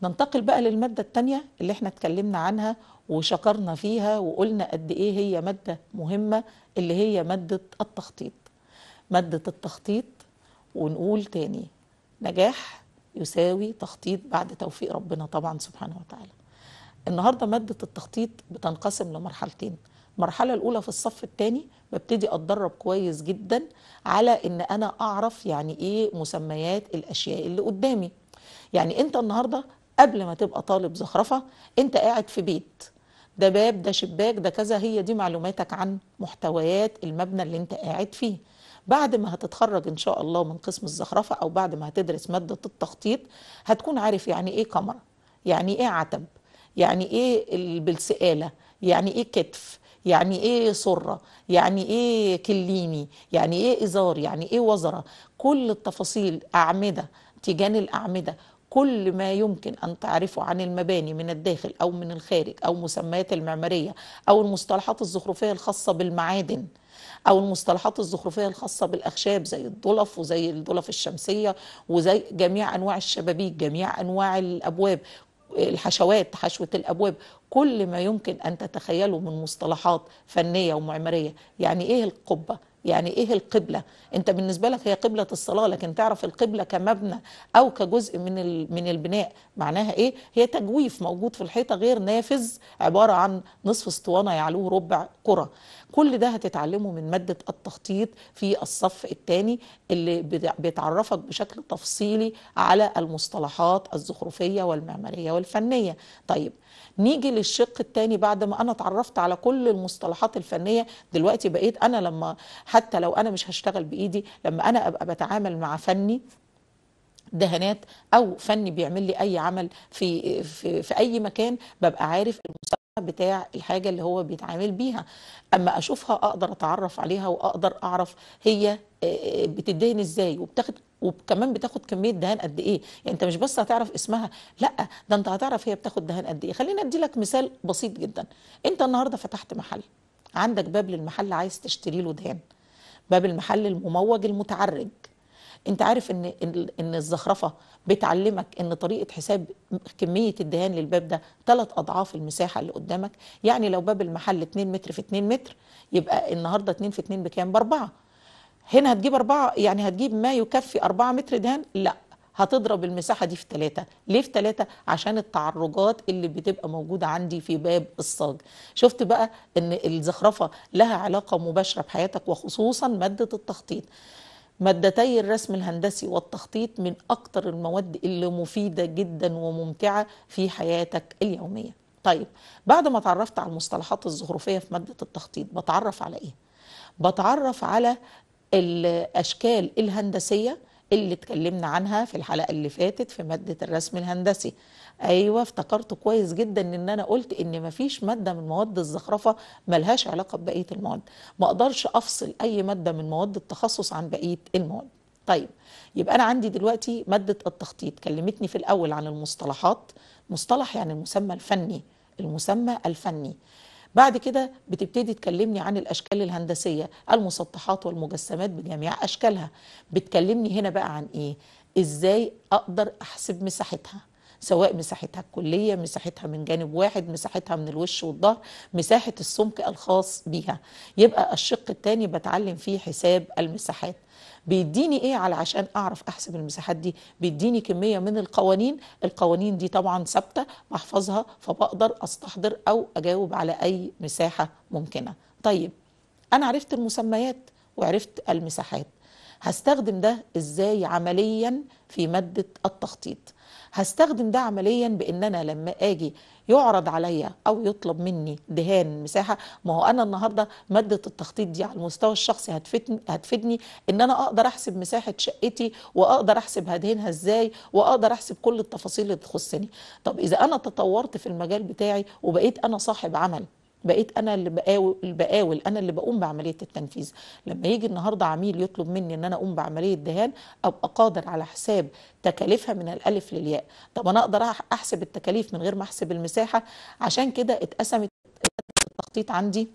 ننتقل بقى للماده الثانيه اللي احنا اتكلمنا عنها وشكرنا فيها وقلنا قد ايه هي ماده مهمه اللي هي ماده التخطيط ماده التخطيط ونقول تاني نجاح يساوي تخطيط بعد توفيق ربنا طبعا سبحانه وتعالى النهارده ماده التخطيط بتنقسم لمرحلتين المرحله الاولى في الصف الثاني ببتدي اتدرب كويس جدا على ان انا اعرف يعني ايه مسميات الاشياء اللي قدامي يعني انت النهارده قبل ما تبقى طالب زخرفه انت قاعد في بيت ده باب ده شباك ده كذا هي دي معلوماتك عن محتويات المبنى اللي انت قاعد فيه بعد ما هتتخرج ان شاء الله من قسم الزخرفه او بعد ما هتدرس ماده التخطيط هتكون عارف يعني ايه كمره يعني ايه عتب يعني ايه بالسقاله يعني ايه كتف يعني ايه سره يعني ايه كليني يعني ايه ازار يعني ايه وزره كل التفاصيل اعمده تيجان الاعمده كل ما يمكن أن تعرفه عن المباني من الداخل أو من الخارج أو مسميات المعمارية أو المصطلحات الزخرفية الخاصة بالمعادن او المصطلحات الزخرفيه الخاصه بالاخشاب زي الدلف وزي الدلف الشمسيه وزي جميع انواع الشبابيك جميع انواع الابواب الحشوات حشوه الابواب كل ما يمكن ان تتخيله من مصطلحات فنيه ومعماريه يعني ايه القبه يعني ايه القبلة انت بالنسبة لك هي قبلة الصلاة لكن تعرف القبلة كمبنى او كجزء من من البناء معناها ايه هي تجويف موجود في الحيطة غير نافذ عبارة عن نصف اسطوانة يعلوه ربع كرة كل ده هتتعلمه من مادة التخطيط في الصف الثاني اللي بيتعرفك بشكل تفصيلي على المصطلحات الزخرفية والمعمارية والفنية طيب نيجي للشق الثاني بعد ما انا اتعرفت على كل المصطلحات الفنيه دلوقتي بقيت انا لما حتى لو انا مش هشتغل بايدي لما انا ابقى بتعامل مع فني دهانات او فني بيعمل لي اي عمل في في, في اي مكان ببقى عارف المصطلح بتاع الحاجة اللي هو بيتعامل بيها أما أشوفها أقدر أتعرف عليها وأقدر أعرف هي بتدهن إزاي وبتاخد وكمان بتاخد كميه دهان قد ايه يعني انت مش بس هتعرف اسمها لا ده انت هتعرف هي بتاخد دهان قد ايه خلينا ادي لك مثال بسيط جدا انت النهارده فتحت محل عندك باب للمحل عايز تشتري له دهان باب المحل المموج المتعرج انت عارف ان ان الزخرفه بتعلمك ان طريقه حساب كميه الدهان للباب ده ثلاث اضعاف المساحه اللي قدامك يعني لو باب المحل 2 متر في 2 متر يبقى النهارده 2 في 2 بكام باربعه هنا هتجيب أربعة يعني هتجيب ما يكفي أربعة متر دهان لا هتضرب المساحة دي في ثلاثة ليه في ثلاثة عشان التعرجات اللي بتبقى موجودة عندي في باب الصاج شفت بقى ان الزخرفة لها علاقة مباشرة بحياتك وخصوصا مادة التخطيط مادتي الرسم الهندسي والتخطيط من أكتر المواد اللي مفيدة جدا وممتعة في حياتك اليومية طيب بعد ما تعرفت على المصطلحات الزخرفية في مادة التخطيط بتعرف على إيه؟ بتعرف على الأشكال الهندسية اللي اتكلمنا عنها في الحلقة اللي فاتت في مادة الرسم الهندسي أيوة افتكرت كويس جدا إن أنا قلت إن مفيش مادة من مواد الزخرفة ملهاش علاقة ببقية المواد ما أقدرش أفصل أي مادة من مواد التخصص عن بقية المواد طيب يبقى أنا عندي دلوقتي مادة التخطيط كلمتني في الأول عن المصطلحات مصطلح يعني المسمى الفني المسمى الفني بعد كده بتبتدي تكلمني عن الأشكال الهندسية المسطحات والمجسمات بجميع أشكالها بتكلمني هنا بقى عن إيه إزاي أقدر أحسب مساحتها سواء مساحتها الكلية مساحتها من جانب واحد مساحتها من الوش والظهر مساحة السمك الخاص بيها يبقى الشق الثاني بتعلم فيه حساب المساحات بيديني ايه علشان اعرف احسب المساحات دي بيديني كميه من القوانين القوانين دي طبعا ثابته بحفظها فبقدر استحضر او اجاوب على اي مساحه ممكنه طيب انا عرفت المسميات وعرفت المساحات هستخدم ده ازاي عمليا في ماده التخطيط هستخدم ده عمليا بان انا لما اجي يعرض عليا او يطلب مني دهان مساحه ما هو انا النهارده ماده التخطيط دي على المستوى الشخصي هتفيدني هتفيدني ان انا اقدر احسب مساحه شقتي واقدر احسب هدهنها ازاي واقدر احسب كل التفاصيل اللي تخصني طب اذا انا تطورت في المجال بتاعي وبقيت انا صاحب عمل بقيت انا اللي بقاول, بقاول انا اللي بقوم بعمليه التنفيذ لما يجي النهارده عميل يطلب مني ان انا اقوم بعمليه دهان ابقى قادر على حساب تكاليفها من الالف للياء طب انا اقدر احسب التكاليف من غير ما احسب المساحه عشان كده اتقسمت التخطيط عندي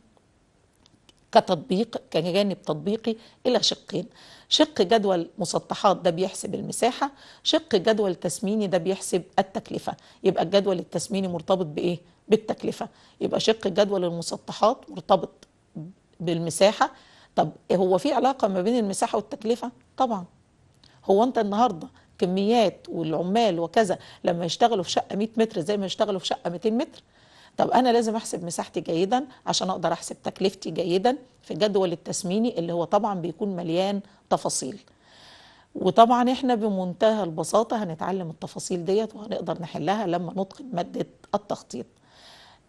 كتطبيق كجانب تطبيقي الى شقين شق جدول مسطحات ده بيحسب المساحه شق جدول تسميني ده بيحسب التكلفه يبقى الجدول التسميني مرتبط بايه بالتكلفة يبقى شق جدول المسطحات مرتبط بالمساحة طب هو في علاقة ما بين المساحة والتكلفة؟ طبعا هو أنت النهاردة كميات والعمال وكذا لما يشتغلوا في شقة 100 متر زي ما يشتغلوا في شقة 200 متر طب انا لازم احسب مساحتي جيدا عشان اقدر احسب تكلفتي جيدا في الجدول التسميني اللي هو طبعا بيكون مليان تفاصيل وطبعا احنا بمنتهى البساطه هنتعلم التفاصيل ديت وهنقدر نحلها لما نتقن ماده التخطيط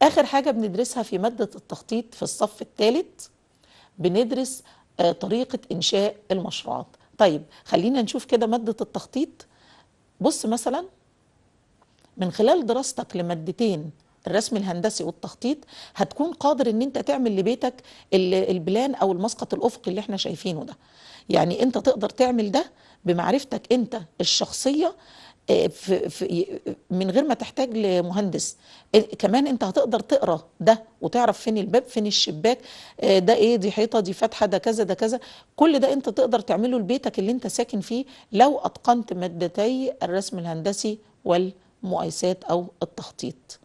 آخر حاجة بندرسها في مادة التخطيط في الصف الثالث بندرس آه، طريقة إنشاء المشروعات طيب خلينا نشوف كده مادة التخطيط بص مثلا من خلال دراستك لمادتين الرسم الهندسي والتخطيط هتكون قادر ان انت تعمل لبيتك البلان او المسقط الافقي اللي احنا شايفينه ده يعني انت تقدر تعمل ده بمعرفتك انت الشخصيه آه، من غير ما تحتاج لمهندس آه، كمان انت هتقدر تقرا ده وتعرف فين الباب فين الشباك آه، ده ايه دي حيطه دي فتحه ده كذا ده كذا كل ده انت تقدر تعمله لبيتك اللي انت ساكن فيه لو اتقنت مادتي الرسم الهندسي والمقايسات او التخطيط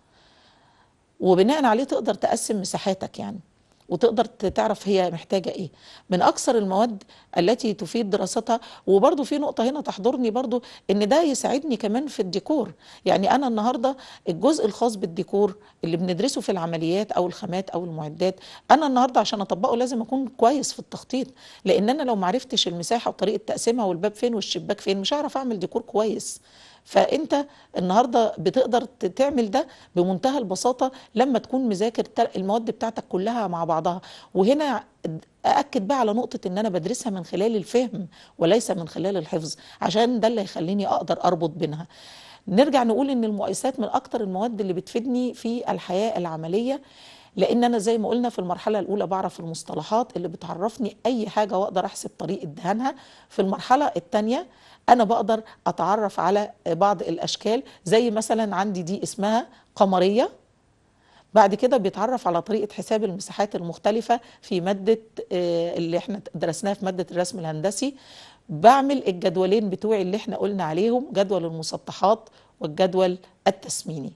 وبناء عليه تقدر تقسم مساحاتك يعني وتقدر تعرف هي محتاجه ايه من اكثر المواد التي تفيد دراستها وبرضو في نقطه هنا تحضرني برضو ان ده يساعدني كمان في الديكور يعني انا النهارده الجزء الخاص بالديكور اللي بندرسه في العمليات او الخامات او المعدات انا النهارده عشان اطبقه لازم اكون كويس في التخطيط لان انا لو معرفتش المساحه وطريقه تقسيمها والباب فين والشباك فين مش هعرف اعمل ديكور كويس فانت النهارده بتقدر تعمل ده بمنتهى البساطه لما تكون مذاكر المواد بتاعتك كلها مع بعضها وهنا أأكد بقى على نقطة إن أنا بدرسها من خلال الفهم وليس من خلال الحفظ عشان ده اللي هيخليني أقدر أربط بينها نرجع نقول إن المؤسسات من أكتر المواد اللي بتفيدني في الحياة العملية لان انا زي ما قلنا في المرحله الاولى بعرف المصطلحات اللي بتعرفني اي حاجه واقدر احسب طريقه دهانها في المرحله الثانيه انا بقدر اتعرف على بعض الاشكال زي مثلا عندي دي اسمها قمريه بعد كده بيتعرف على طريقه حساب المساحات المختلفه في ماده آه، اللي احنا درسناها في ماده الرسم الهندسي بعمل الجدولين بتوعي اللي احنا قلنا عليهم جدول المسطحات والجدول التسميني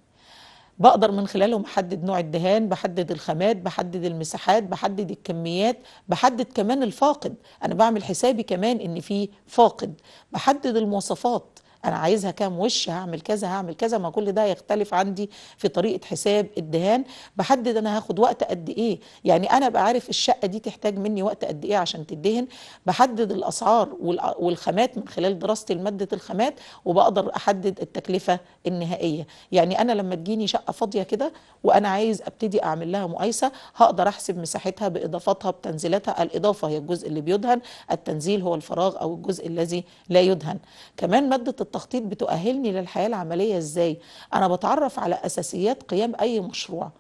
بقدر من خلالهم احدد نوع الدهان بحدد الخامات بحدد المساحات بحدد الكميات بحدد كمان الفاقد انا بعمل حسابي كمان ان في فاقد بحدد المواصفات انا عايزها كام وش هعمل كذا هعمل كذا ما كل ده يختلف عندي في طريقه حساب الدهان بحدد انا هاخد وقت قد ايه يعني انا بقى عارف الشقه دي تحتاج مني وقت قد ايه عشان تدهن بحدد الاسعار والخامات من خلال دراستي لماده الخامات وبقدر احدد التكلفه النهائيه يعني انا لما تجيني شقه فاضيه كده وانا عايز ابتدي اعمل لها مقايسه هقدر احسب مساحتها باضافاتها بتنزيلاتها الاضافه هي الجزء اللي بيدهن التنزيل هو الفراغ او الجزء الذي لا يدهن كمان ماده التخطيط بتؤهلني للحياه العمليه ازاي انا بتعرف على اساسيات قيام اي مشروع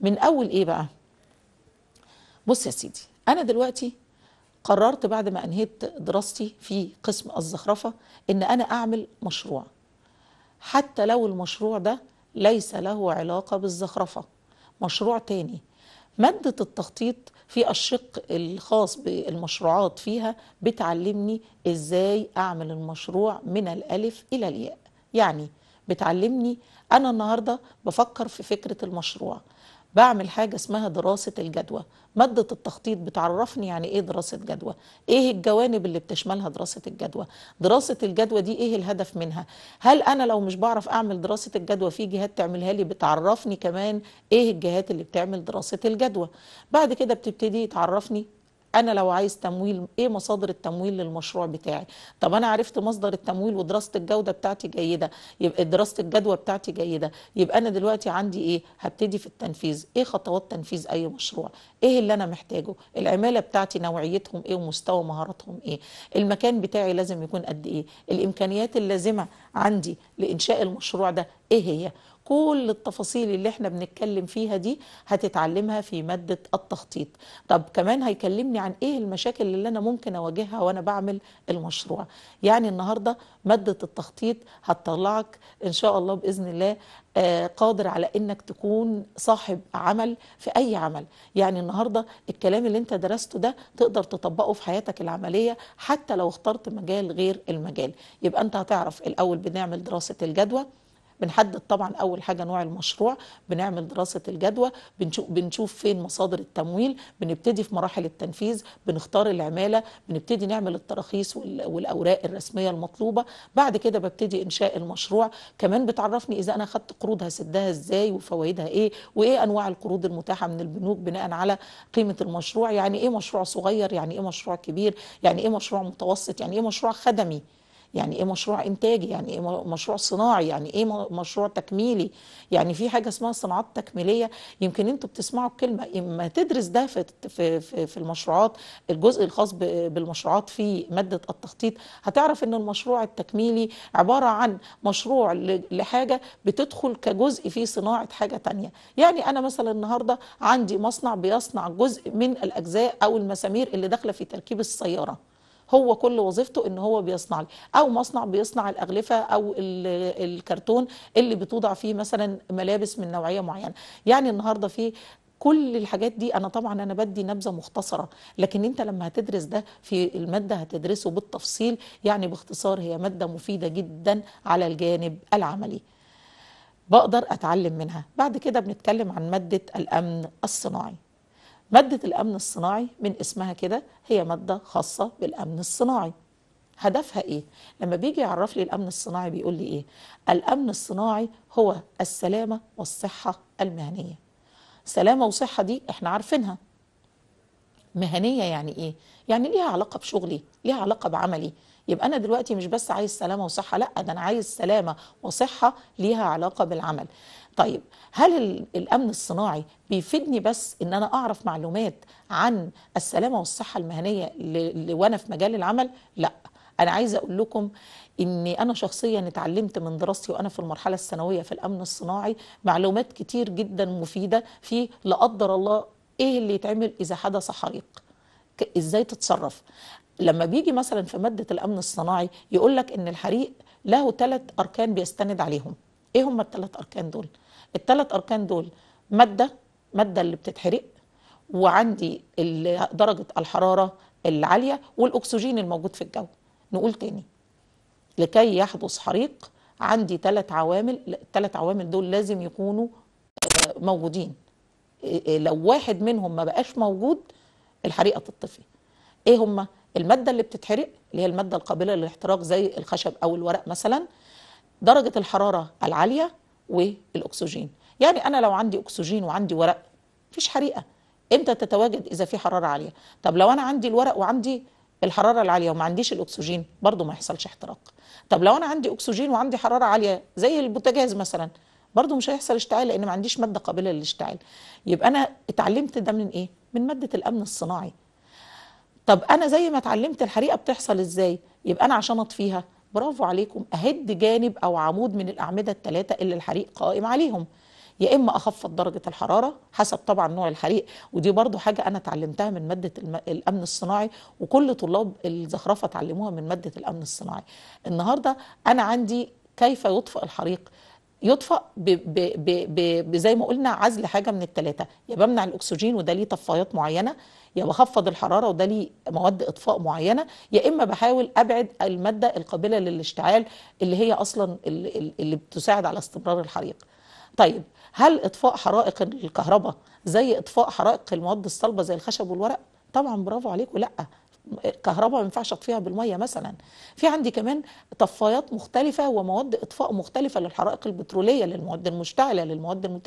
من اول ايه بقى بص يا سيدي انا دلوقتي قررت بعد ما انهيت دراستي في قسم الزخرفه ان انا اعمل مشروع حتى لو المشروع ده ليس له علاقه بالزخرفه مشروع تاني مادة التخطيط في الشق الخاص بالمشروعات فيها بتعلمني ازاي اعمل المشروع من الالف الى الياء يعني بتعلمني انا النهارده بفكر في فكره المشروع بعمل حاجة اسمها دراسة الجدوى مادة التخطيط بتعرفني يعني ايه دراسة جدوى ايه الجوانب اللي بتشملها دراسة الجدوى دراسة الجدوى دي ايه الهدف منها هل انا لو مش بعرف اعمل دراسة الجدوى في جهات تعملها لي بتعرفني كمان ايه الجهات اللي بتعمل دراسة الجدوى بعد كده بتبتدي تعرفني انا لو عايز تمويل ايه مصادر التمويل للمشروع بتاعي طب انا عرفت مصدر التمويل ودراسه الجوده بتاعتي جيده يبقى دراسه الجدوى بتاعتي جيده يبقى انا دلوقتي عندي ايه هبتدي في التنفيذ ايه خطوات تنفيذ اي مشروع ايه اللي انا محتاجه العماله بتاعتي نوعيتهم ايه ومستوى مهاراتهم ايه المكان بتاعي لازم يكون قد ايه الامكانيات اللازمه عندي لانشاء المشروع ده ايه هي كل التفاصيل اللي احنا بنتكلم فيها دي هتتعلمها في مادة التخطيط طب كمان هيكلمني عن ايه المشاكل اللي انا ممكن اواجهها وانا بعمل المشروع يعني النهاردة مادة التخطيط هتطلعك ان شاء الله بإذن الله آه، قادر على انك تكون صاحب عمل في اي عمل يعني النهارده الكلام اللي انت درسته ده تقدر تطبقه في حياتك العمليه حتى لو اخترت مجال غير المجال يبقى انت هتعرف الاول بنعمل دراسه الجدوى بنحدد طبعا اول حاجه نوع المشروع بنعمل دراسه الجدوى بنشوف بنشوف فين مصادر التمويل بنبتدي في مراحل التنفيذ بنختار العماله بنبتدي نعمل التراخيص والاوراق الرسميه المطلوبه بعد كده ببتدي انشاء المشروع كمان بتعرفني اذا انا اخذت قروض هسدها ازاي وفوائدها ايه وايه انواع القروض المتاحه من البنوك بناء على قيمه المشروع يعني ايه مشروع صغير يعني ايه مشروع كبير يعني ايه مشروع متوسط يعني ايه مشروع خدمي يعني ايه مشروع انتاجي يعني ايه مشروع صناعي يعني ايه مشروع تكميلي يعني في حاجه اسمها صناعات تكميليه يمكن انتوا بتسمعوا الكلمه اما إيه تدرس ده في في في المشروعات الجزء الخاص بالمشروعات في ماده التخطيط هتعرف ان المشروع التكميلي عباره عن مشروع لحاجه بتدخل كجزء في صناعه حاجه تانية يعني انا مثلا النهارده عندي مصنع بيصنع جزء من الاجزاء او المسامير اللي داخله في تركيب السياره هو كل وظيفته ان هو بيصنع لي او مصنع بيصنع الاغلفه او الكرتون اللي بتوضع فيه مثلا ملابس من نوعيه معينه يعني النهارده في كل الحاجات دي انا طبعا انا بدي نبذه مختصره لكن انت لما هتدرس ده في الماده هتدرسه بالتفصيل يعني باختصار هي ماده مفيده جدا على الجانب العملي بقدر اتعلم منها بعد كده بنتكلم عن ماده الامن الصناعي مادة الأمن الصناعي من اسمها كده هي مادة خاصة بالأمن الصناعي هدفها إيه؟ لما بيجي يعرف لي الأمن الصناعي بيقول لي إيه؟ الأمن الصناعي هو السلامة والصحة المهنية سلامة وصحة دي إحنا عارفينها مهنية يعني إيه؟ يعني ليها علاقة بشغلي ليها علاقة بعملي يبقى أنا دلوقتي مش بس عايز سلامة وصحة لأ ده أنا عايز سلامة وصحة ليها علاقة بالعمل طيب هل الامن الصناعي بيفيدني بس ان انا اعرف معلومات عن السلامه والصحه المهنيه وانا في مجال العمل لا انا عايزه اقول لكم اني انا شخصيا اتعلمت من دراستي وانا في المرحله الثانويه في الامن الصناعي معلومات كتير جدا مفيده في لا قدر الله ايه اللي يتعمل اذا حدث حريق ازاي تتصرف لما بيجي مثلا في ماده الامن الصناعي يقول لك ان الحريق له ثلاث اركان بيستند عليهم ايه هم الثلاث اركان دول الثلاث اركان دول ماده ماده اللي بتتحرق وعندي درجه الحراره العاليه والاكسجين الموجود في الجو نقول تاني لكي يحدث حريق عندي ثلاث عوامل الثلاث عوامل دول لازم يكونوا آه، موجودين آه، آه، لو واحد منهم ما بقاش موجود الحريقه تطفي ايه هما الماده اللي بتتحرق اللي هي الماده القابله للاحتراق زي الخشب او الورق مثلا درجه الحراره العاليه والاكسجين يعني انا لو عندي اكسجين وعندي ورق مفيش حريقه امتى تتواجد اذا في حراره عاليه طب لو انا عندي الورق وعندي الحراره العاليه وما عنديش الاكسجين برضو ما يحصلش احتراق طب لو انا عندي اكسجين وعندي حراره عاليه زي البوتاجاز مثلا برضو مش هيحصل اشتعال لان ما عنديش ماده قابله للاشتعال يبقى انا اتعلمت ده من ايه من ماده الامن الصناعي طب انا زي ما اتعلمت الحريقه بتحصل ازاي يبقى انا عشان اطفيها برافو عليكم اهد جانب او عمود من الاعمده الثلاثه اللي الحريق قائم عليهم يا اما اخفض درجه الحراره حسب طبعا نوع الحريق ودي برضو حاجه انا اتعلمتها من ماده الامن الصناعي وكل طلاب الزخرفه اتعلموها من ماده الامن الصناعي النهارده انا عندي كيف يطفئ الحريق يطفأ ب ب ب زي ما قلنا عزل حاجه من التلاتة يا بمنع الاكسجين وده ليه طفايات معينه يا بخفض الحراره وده ليه مواد اطفاء معينه يا اما بحاول ابعد الماده القابله للاشتعال اللي هي اصلا اللي بتساعد على استمرار الحريق طيب هل اطفاء حرائق الكهرباء زي اطفاء حرائق المواد الصلبه زي الخشب والورق طبعا برافو عليكم لا كهرباء ما ينفعش اطفيها بالميه مثلا في عندي كمان طفايات مختلفه ومواد اطفاء مختلفه للحرائق البتروليه للمواد المشتعله للمواد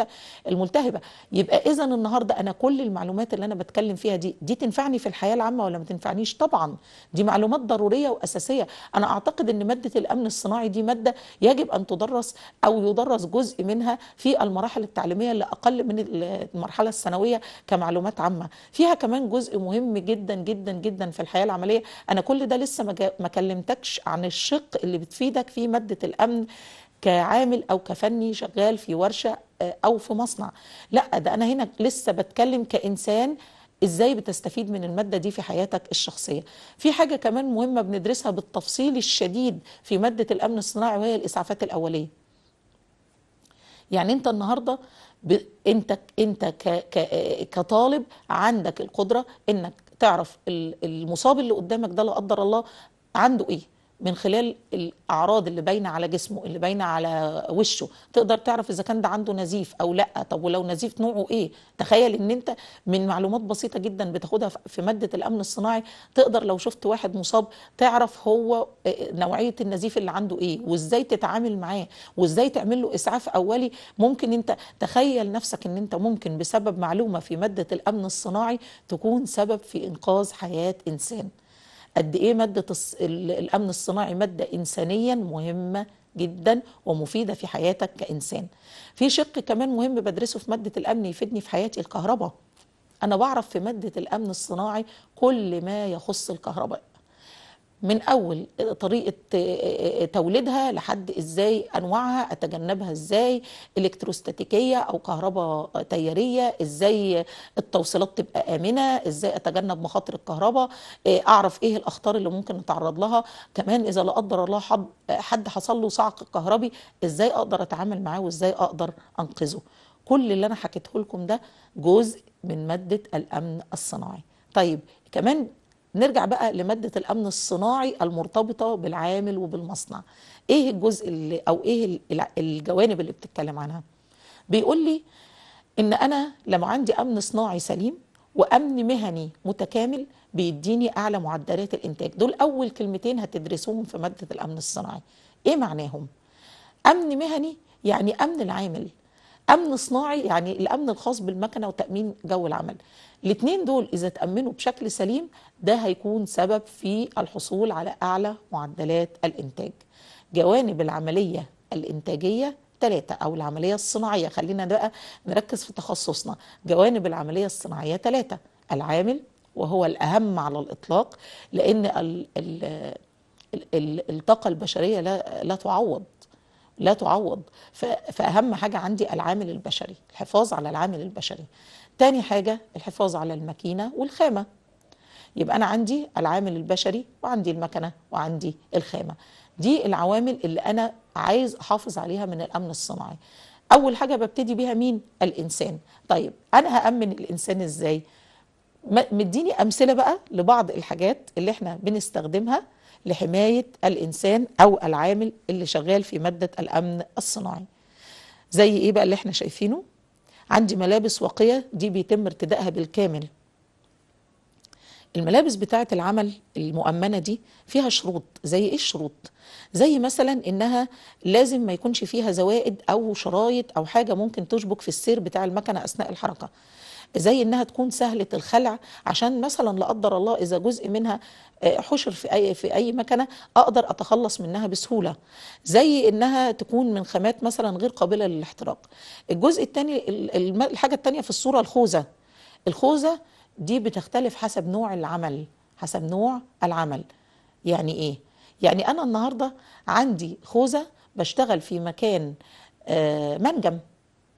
الملتهبه يبقى اذا النهارده انا كل المعلومات اللي انا بتكلم فيها دي دي تنفعني في الحياه العامه ولا ما تنفعنيش طبعا دي معلومات ضروريه واساسيه انا اعتقد ان ماده الامن الصناعي دي ماده يجب ان تدرس او يدرس جزء منها في المراحل التعليميه اللي اقل من المرحله الثانويه كمعلومات عامه فيها كمان جزء مهم جدا جدا جدا في الحياه العمليه انا كل ده لسه ما كلمتكش عن الشق اللي بتفيدك في ماده الامن كعامل او كفني شغال في ورشه آه، او في مصنع لا ده انا هنا لسه بتكلم كانسان ازاي بتستفيد من الماده دي في حياتك الشخصيه في حاجه كمان مهمه بندرسها بالتفصيل الشديد في ماده الامن الصناعي وهي الاسعافات الاوليه يعني انت النهارده ب... انت انت ك... ك... آه، كطالب عندك القدره انك تعرف المصاب اللي قدامك ده لا قدر الله عنده ايه من خلال الاعراض اللي باينه على جسمه اللي باينه على وشه تقدر تعرف اذا كان ده عنده نزيف او لا طب ولو نزيف نوعه ايه تخيل ان انت من معلومات بسيطه جدا بتاخدها في ماده الامن الصناعي تقدر لو شفت واحد مصاب تعرف هو آه، نوعيه النزيف اللي عنده ايه وازاي تتعامل معاه وازاي تعمل له اسعاف اولي ممكن انت تخيل نفسك ان انت ممكن بسبب معلومه في ماده الامن الصناعي تكون سبب في انقاذ حياه انسان قد ايه ماده الامن الصناعي ماده انسانيا مهمه جدا ومفيده في حياتك كانسان في شق كمان مهم بدرسه في ماده الامن يفيدني في حياتي الكهرباء انا بعرف في ماده الامن الصناعي كل ما يخص الكهرباء من اول طريقه آه، آه، آه، توليدها لحد ازاي انواعها اتجنبها ازاي الكتروستاتيكيه او كهرباء تياريه ازاي التوصيلات تبقى امنه ازاي اتجنب مخاطر الكهرباء اعرف ايه الاخطار اللي ممكن نتعرض لها كمان اذا لا قدر الله حد حصل له صعق كهربي ازاي اقدر اتعامل معاه وازاي اقدر انقذه كل اللي انا حكيته لكم ده جزء من ماده الامن الصناعي طيب كمان نرجع بقى لمادة الأمن الصناعي المرتبطة بالعامل وبالمصنع إيه الجزء اللي أو إيه الجوانب اللي بتتكلم عنها بيقول لي إن أنا لما عندي أمن صناعي سليم وأمن مهني متكامل بيديني أعلى معدلات الإنتاج دول أول كلمتين هتدرسوهم في مادة الأمن الصناعي إيه معناهم؟ أمن مهني يعني أمن العامل امن صناعي يعني الامن الخاص بالمكنه وتامين جو العمل الاثنين دول اذا تامنوا بشكل سليم ده هيكون سبب في الحصول على اعلى معدلات الانتاج جوانب العمليه الانتاجيه ثلاثة أو العملية الصناعية خلينا بقى نركز في تخصصنا جوانب العملية الصناعية ثلاثة العامل وهو الأهم على الإطلاق لأن ال ال الطاقة البشرية لا, لا تعوض لا تعوض فأهم حاجة عندي العامل البشري الحفاظ على العامل البشري تاني حاجة الحفاظ على الماكينة والخامة يبقى أنا عندي العامل البشري وعندي المكنة وعندي الخامة دي العوامل اللي أنا عايز أحافظ عليها من الأمن الصناعي أول حاجة ببتدي بيها مين؟ الإنسان طيب أنا هأمن الإنسان إزاي؟ مديني أمثلة بقى لبعض الحاجات اللي احنا بنستخدمها لحماية الإنسان أو العامل اللي شغال في مادة الأمن الصناعي زي إيه بقى اللي احنا شايفينه عندي ملابس واقية دي بيتم ارتدائها بالكامل الملابس بتاعة العمل المؤمنة دي فيها شروط زي ايه الشروط زي مثلا انها لازم ما يكونش فيها زوائد او شرايط او حاجة ممكن تشبك في السير بتاع المكنة اثناء الحركة زي انها تكون سهله الخلع عشان مثلا لا قدر الله اذا جزء منها آه، حشر في اي في اي مكنه اقدر اتخلص منها بسهوله زي انها تكون من خامات مثلا غير قابله للاحتراق الجزء الثاني الحاجه الثانيه في الصوره الخوذه الخوذه دي بتختلف حسب نوع العمل حسب نوع العمل يعني ايه يعني انا النهارده عندي خوذه بشتغل في مكان آه، منجم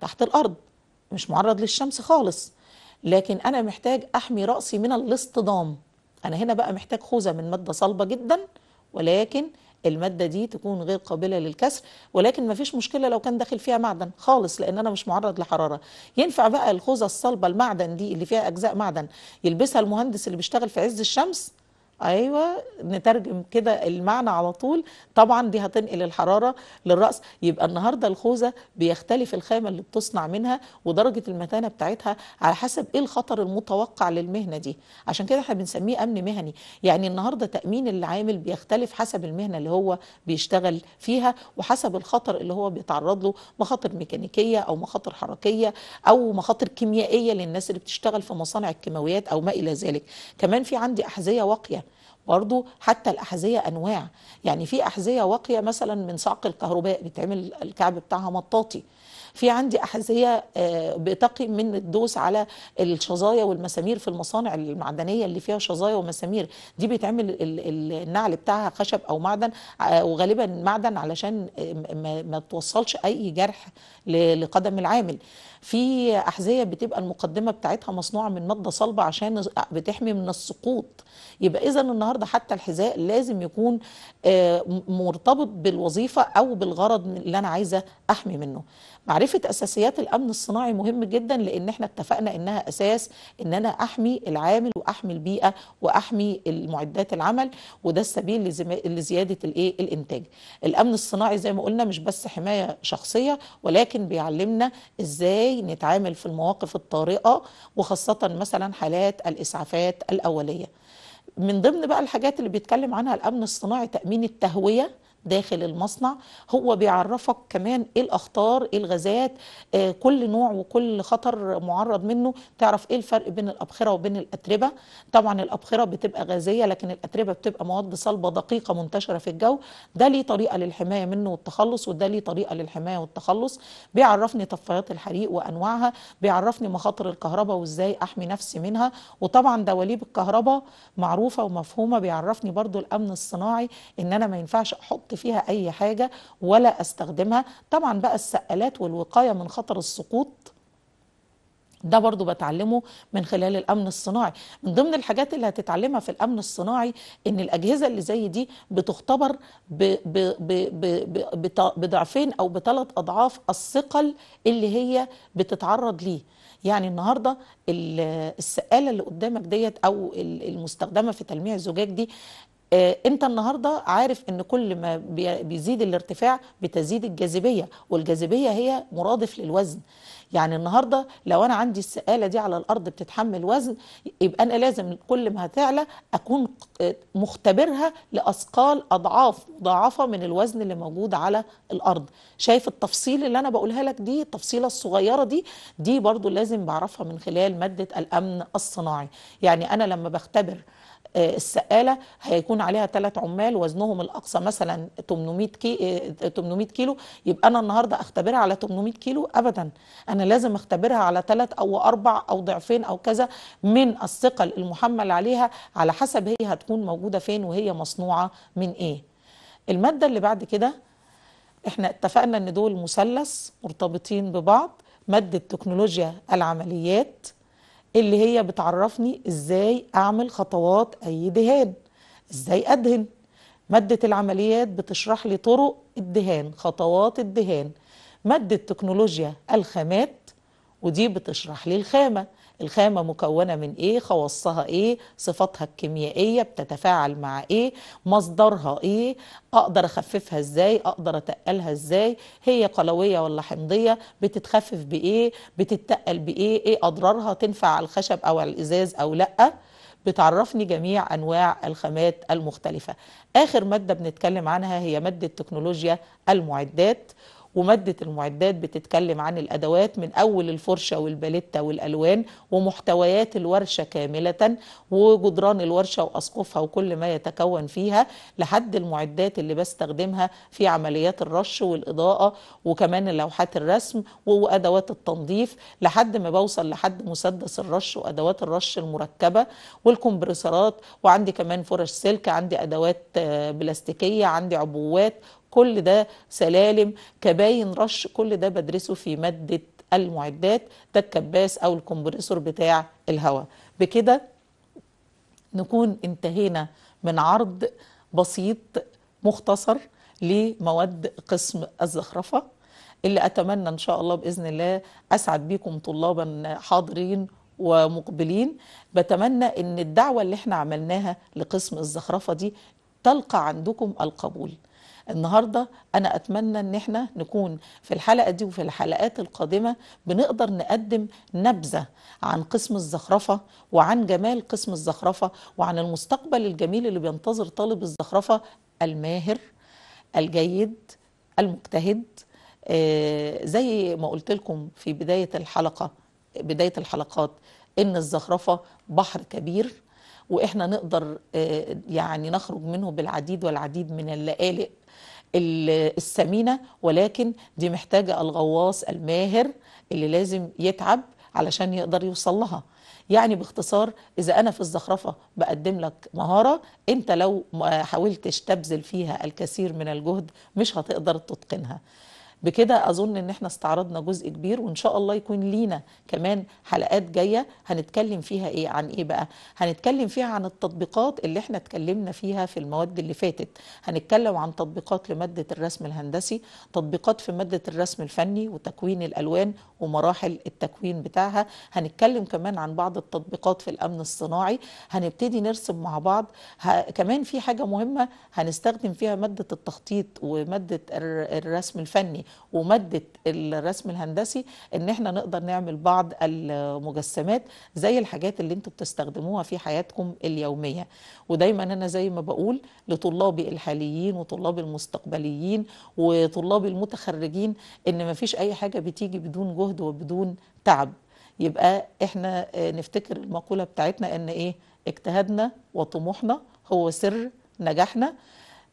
تحت الارض مش معرض للشمس خالص لكن أنا محتاج أحمي رأسي من الاصطدام أنا هنا بقى محتاج خوذة من مادة صلبة جدا ولكن المادة دي تكون غير قابلة للكسر ولكن ما فيش مشكلة لو كان داخل فيها معدن خالص لأن أنا مش معرض لحرارة ينفع بقى الخوذة الصلبة المعدن دي اللي فيها أجزاء معدن يلبسها المهندس اللي بيشتغل في عز الشمس ايوه نترجم كده المعنى على طول طبعا دي هتنقل الحراره للراس يبقى النهارده الخوذه بيختلف الخامه اللي بتصنع منها ودرجه المتانه بتاعتها على حسب ايه الخطر المتوقع للمهنه دي عشان كده احنا بنسميه امن مهني يعني النهارده تامين العامل بيختلف حسب المهنه اللي هو بيشتغل فيها وحسب الخطر اللي هو بيتعرض له مخاطر ميكانيكيه او مخاطر حركيه او مخاطر كيميائيه للناس اللي بتشتغل في مصانع الكيماويات او ما الى ذلك كمان في عندي احذيه واقيه برضو حتى الأحذية أنواع يعني في أحذية واقية مثلا من صعق الكهرباء بيتعمل الكعب بتاعها مطاطي في عندي أحذية آه، بتقي من الدوس على الشظايا والمسامير في المصانع المعدنية اللي فيها شظايا ومسامير دي بيتعمل النعل بتاعها خشب أو معدن آه، وغالبا معدن علشان ما توصلش أي جرح لقدم العامل في أحذية بتبقى المقدمة بتاعتها مصنوعة من مادة صلبة عشان بتحمي من السقوط يبقى اذا النهارده حتى الحذاء لازم يكون آه، مرتبط بالوظيفه او بالغرض اللي انا عايزه احمي منه معرفه اساسيات الامن الصناعي مهم جدا لان احنا اتفقنا انها اساس ان انا احمي العامل واحمي البيئه واحمي المعدات العمل وده السبيل لزياده الايه الانتاج الامن الصناعي زي ما قلنا مش بس حمايه شخصيه ولكن بيعلمنا ازاي نتعامل في المواقف الطارئه وخاصه مثلا حالات الاسعافات الاوليه من ضمن بقى الحاجات اللي بيتكلم عنها الامن الصناعي تامين التهويه داخل المصنع هو بيعرفك كمان ايه الاخطار ايه الغازات آه كل نوع وكل خطر معرض منه تعرف ايه الفرق بين الابخره وبين الاتربه طبعا الابخره بتبقى غازيه لكن الاتربه بتبقى مواد صلبه دقيقه منتشره في الجو ده ليه طريقه للحمايه منه والتخلص وده ليه طريقه للحمايه والتخلص بيعرفني طفايات الحريق وانواعها بيعرفني مخاطر الكهرباء وازاي احمي نفسي منها وطبعا دواليب الكهرباء معروفه ومفهومه بيعرفني برضو الامن الصناعي ان انا ما ينفعش احط فيها اي حاجه ولا استخدمها طبعا بقى السقالات والوقايه من خطر السقوط ده برضو بتعلمه من خلال الامن الصناعي من ضمن الحاجات اللي هتتعلمها في الامن الصناعي ان الاجهزه اللي زي دي بتختبر ب ب ب بضعفين او بثلاث اضعاف الثقل اللي هي بتتعرض ليه يعني النهارده السقاله اللي قدامك ديت او المستخدمه في تلميع الزجاج دي انت آه، النهارده عارف ان كل ما بيزيد الارتفاع بتزيد الجاذبيه والجاذبيه هي مرادف للوزن يعني النهارده لو انا عندي السقاله دي على الارض بتتحمل وزن يبقى انا لازم كل ما هتعلى اكون مختبرها لاثقال اضعاف مضاعفه من الوزن اللي موجود على الارض شايف التفصيل اللي انا بقولها لك دي التفصيله الصغيره دي دي برضو لازم بعرفها من خلال ماده الامن الصناعي يعني انا لما بختبر آه، السقاله هيكون عليها ثلاث عمال وزنهم الاقصى مثلا 800 كي 800 آه، كيلو يبقى انا النهارده اختبرها على 800 كيلو ابدا انا لازم اختبرها على ثلاث او اربع او ضعفين او كذا من الثقل المحمل عليها على حسب هي هتكون موجوده فين وهي مصنوعه من ايه الماده اللي بعد كده احنا اتفقنا ان دول مثلث مرتبطين ببعض ماده تكنولوجيا العمليات اللي هي بتعرفني ازاي اعمل خطوات اي دهان ازاي ادهن مادة العمليات بتشرح لي طرق الدهان خطوات الدهان مادة تكنولوجيا الخامات ودي بتشرح لي الخامة الخامة مكونة من ايه خواصها ايه صفاتها الكيميائية بتتفاعل مع ايه مصدرها ايه اقدر اخففها ازاي اقدر اتقلها ازاي هي قلوية ولا حمضية بتتخفف بايه بتتقل بايه ايه اضرارها تنفع على الخشب او على الازاز او لأ بتعرفني جميع انواع الخامات المختلفه اخر ماده بنتكلم عنها هي ماده تكنولوجيا المعدات ومادة المعدات بتتكلم عن الأدوات من أول الفرشة والبالتة والألوان ومحتويات الورشة كاملة وجدران الورشة وأسقفها وكل ما يتكون فيها لحد المعدات اللي بستخدمها في عمليات الرش والإضاءة وكمان لوحات الرسم وأدوات التنظيف لحد ما بوصل لحد مسدس الرش وأدوات الرش المركبة والكمبرسرات وعندي كمان فرش سلك عندي أدوات آه، بلاستيكية عندي عبوات كل ده سلالم كباين رش كل ده بدرسه في مادة المعدات ده الكباس أو الكمبريسور بتاع الهواء بكده نكون انتهينا من عرض بسيط مختصر لمواد قسم الزخرفة اللي أتمنى إن شاء الله بإذن الله أسعد بيكم طلابا حاضرين ومقبلين بتمنى ان الدعوه اللي احنا عملناها لقسم الزخرفه دي تلقى عندكم القبول النهارده انا اتمنى ان احنا نكون في الحلقه دي وفي الحلقات القادمه بنقدر نقدم نبذه عن قسم الزخرفه وعن جمال قسم الزخرفه وعن المستقبل الجميل اللي بينتظر طالب الزخرفه الماهر الجيد المجتهد آه، زي ما قلت لكم في بدايه الحلقه بدايه الحلقات ان الزخرفه بحر كبير واحنا نقدر آه، يعني نخرج منه بالعديد والعديد من اللآلئ السمينه ولكن دي محتاجه الغواص الماهر اللي لازم يتعب علشان يقدر يوصل لها يعني باختصار اذا انا في الزخرفه بقدم لك مهاره انت لو ما آه، حاولتش تبذل فيها الكثير من الجهد مش هتقدر تتقنها بكده اظن ان احنا استعرضنا جزء كبير وان شاء الله يكون لينا كمان حلقات جايه هنتكلم فيها ايه عن ايه بقى هنتكلم فيها عن التطبيقات اللي احنا اتكلمنا فيها في المواد اللي فاتت هنتكلم عن تطبيقات لماده الرسم الهندسي تطبيقات في ماده الرسم الفني وتكوين الالوان ومراحل التكوين بتاعها هنتكلم كمان عن بعض التطبيقات في الامن الصناعي هنبتدي نرسم مع بعض ه... كمان في حاجه مهمه هنستخدم فيها ماده التخطيط وماده الرسم الفني وماده الرسم الهندسي ان احنا نقدر نعمل بعض المجسمات زي الحاجات اللي انتم بتستخدموها في حياتكم اليوميه ودايما انا زي ما بقول لطلابي الحاليين وطلاب المستقبليين وطلاب المتخرجين ان ما فيش اي حاجه بتيجي بدون جهد وبدون تعب يبقى احنا نفتكر المقوله بتاعتنا ان ايه اجتهادنا وطموحنا هو سر نجاحنا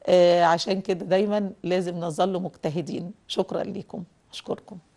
آه، عشان كده دايما لازم نظل مجتهدين شكرا لكم أشكركم